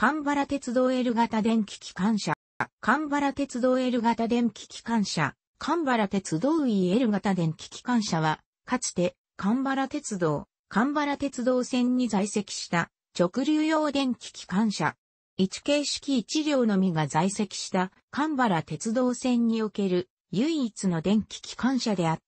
神原鉄道 L 型電気機関車、神原鉄道 L 型電気機関車、神原鉄道 EL 型電気機関車は、かつて、神原鉄道、神原鉄道線に在籍した直流用電気機関車。1形式1両のみが在籍した神原鉄道線における唯一の電気機関車であっ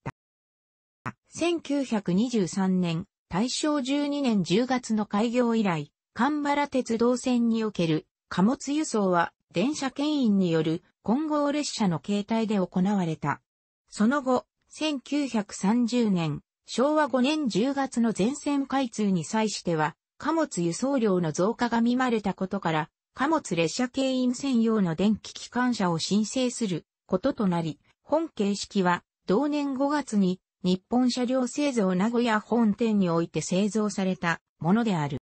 た。1923年、大正12年10月の開業以来、神原鉄道線における貨物輸送は電車牽引による混合列車の形態で行われた。その後、1930年、昭和5年10月の全線開通に際しては、貨物輸送量の増加が見まれたことから、貨物列車牽引専用の電気機関車を申請することとなり、本形式は同年5月に日本車両製造名古屋本店において製造されたものである。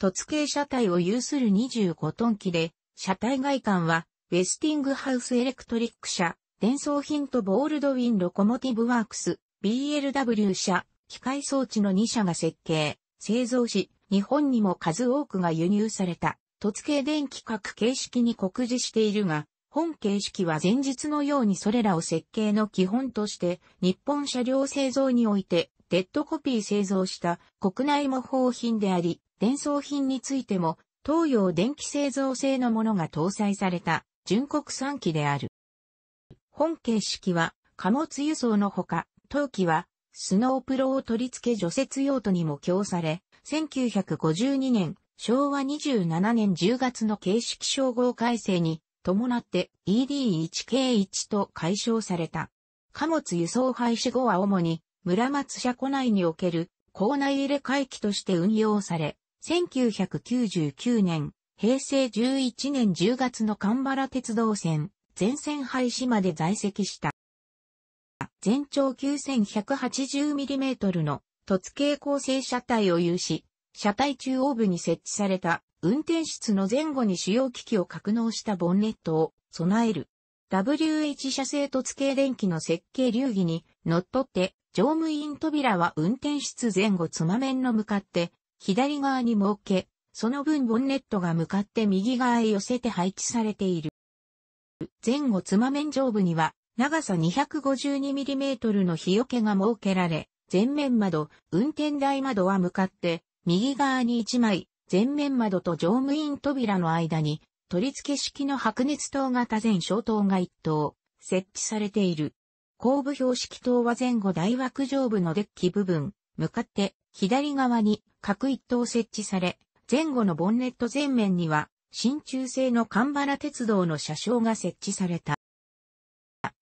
突形車体を有する25トン機で、車体外観は、ウェスティングハウスエレクトリック車、電装品とボールドウィンロコモティブワークス、BLW 社、機械装置の2社が設計、製造し、日本にも数多くが輸入された、突形電気核形式に酷似しているが、本形式は前日のようにそれらを設計の基本として、日本車両製造においてデッドコピー製造した国内模倣品であり、伝送品についても東洋電気製造製のものが搭載された純国産機である。本形式は貨物輸送のほか、当機はスノープロを取り付け除雪用途にも供され、1952年、昭和27年10月の形式称号改正に伴って ED1K1 と解消された。貨物輸送廃止後は主に村松車庫内における校内入れ会期として運用され、1999年、平成11年10月の神原鉄道線、全線廃止まで在籍した。全長 9180mm の突形構成車体を有し、車体中央部に設置された運転室の前後に主要機器を格納したボンネットを備える。WH 車製突形電気の設計流儀に則っって乗務員扉は運転室前後つま面の向かって、左側に設け、その分ボンネットが向かって右側へ寄せて配置されている。前後つま面上部には、長さ 252mm の日よけが設けられ、前面窓、運転台窓は向かって、右側に1枚、前面窓と乗務員扉の間に、取り付け式の白熱灯型全消灯が1灯、設置されている。後部標識塔は前後大枠上部のデッキ部分、向かって左側に各一灯設置され、前後のボンネット前面には、新中製のバ原鉄道の車掌が設置された。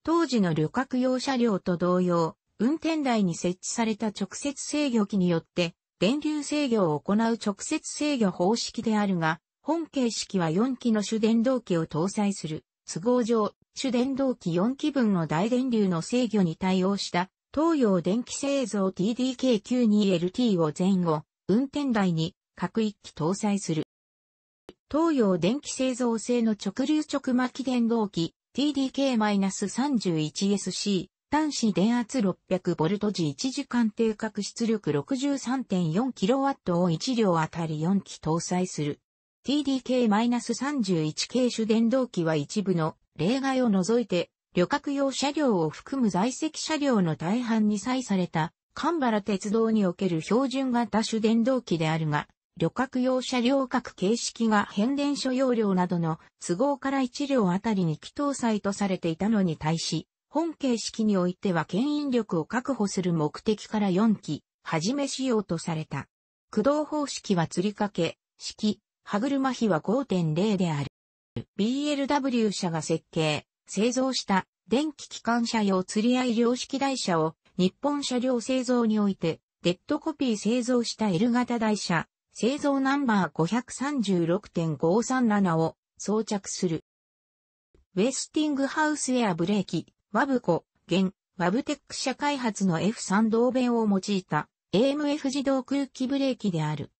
当時の旅客用車両と同様、運転台に設置された直接制御機によって、電流制御を行う直接制御方式であるが、本形式は4機の主電動機を搭載する、都合上、主電動機4気分の大電流の制御に対応した東洋電気製造 TDK92LT を前後、運転台に各一機搭載する。東洋電気製造製の直流直巻電動機 TDK-31SC 端子電圧 600V1 時間定格出力 63.4kW を1両あたり4機搭載する。TDK-31 系主電動機は一部の例外を除いて、旅客用車両を含む在籍車両の大半に採された、神原鉄道における標準型主電動機であるが、旅客用車両各形式が変電所容量などの都合から1両あたりに起搭載とされていたのに対し、本形式においては牽引力を確保する目的から4機、はじめ仕様とされた。駆動方式は吊り掛け、式、歯車比は5.0である。BLW 社が設計、製造した電気機関車用釣り合い量式台車を日本車両製造においてデッドコピー製造した L 型台車、製造ナンバー536.537を装着する。ウェスティングハウスエアブレーキ、ワブコ、現、ワブテック社開発の F3 同弁を用いた AMF 自動空気ブレーキである。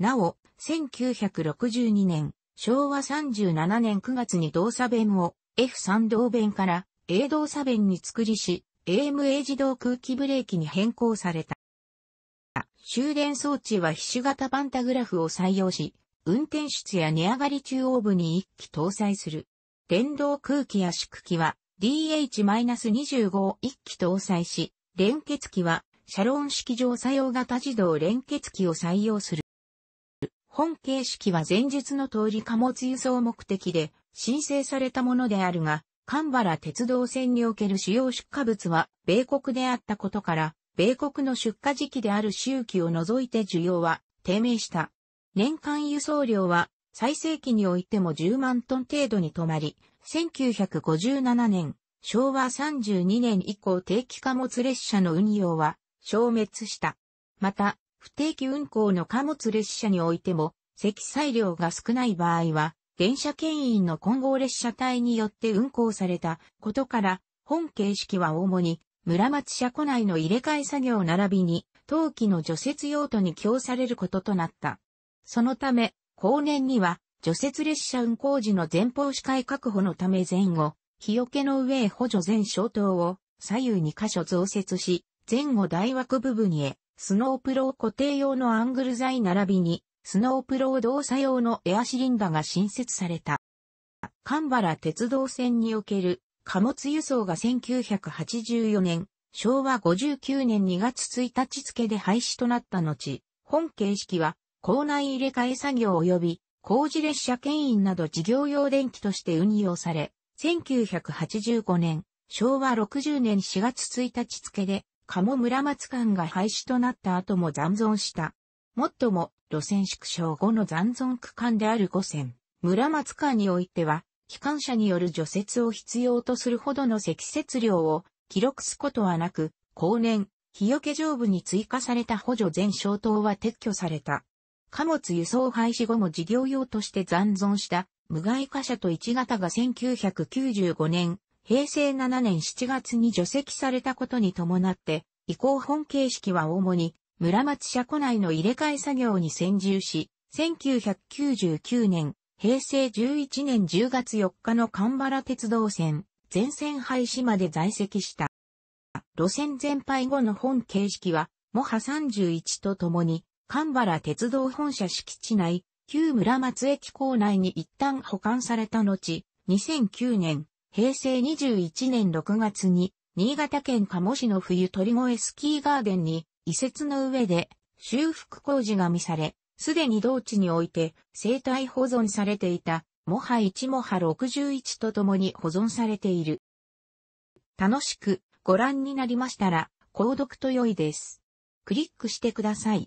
なお、1962年、昭和37年9月に動作弁を F3 動弁から A 動作弁に作りし、AMA 自動空気ブレーキに変更された。終電装置は皮種型パンタグラフを採用し、運転室や値上がり中央部に一機搭載する。電動空気圧縮機は DH-25 を一機搭載し、連結機はシャロン式上作用型自動連結機を採用する。本形式は前述の通り貨物輸送目的で申請されたものであるが、神原鉄道線における主要出荷物は米国であったことから、米国の出荷時期である周期を除いて需要は低迷した。年間輸送量は最盛期においても10万トン程度に止まり、1957年、昭和32年以降定期貨物列車の運用は消滅した。また、不定期運行の貨物列車においても、積載量が少ない場合は、電車牽引の混合列車体によって運行されたことから、本形式は主に村松車庫内の入れ替え作業並びに、陶器の除雪用途に供されることとなった。そのため、後年には、除雪列車運行時の前方視界確保のため前後、日よけの上へ補助前消灯を左右2箇所増設し、前後大枠部分へスノープロー固定用のアングル材並びに、スノープロー動作用のエアシリンダが新設された。神原鉄道線における貨物輸送が1984年、昭和59年2月1日付で廃止となった後、本形式は、校内入れ替え作業及び、工事列車牽引など事業用電気として運用され、1985年、昭和60年4月1日付で、鴨村松間が廃止となった後も残存した。もっとも、路線縮小後の残存区間である五線、村松間においては、機関車による除雪を必要とするほどの積雪量を記録すことはなく、後年、日よけ上部に追加された補助全消灯は撤去された。貨物輸送廃止後も事業用として残存した無害貨車と一型が1995年平成7年7月に除籍されたことに伴って、移行本形式は主に村松車庫内の入れ替え作業に専従し、1999年、平成11年10月4日の神原鉄道線、全線廃止まで在籍した。路線全廃後の本形式は、モハ31とともに、神原鉄道本社敷地内、旧村松駅構内に一旦保管された後、2009年、平成21年6月に、新潟県鴨市の冬鳥越スキーガーデンに、移設の上で、修復工事が見され、すでに同地において生態保存されていた、モハ1モハ61と共に保存されている。楽しくご覧になりましたら、購読と良いです。クリックしてください。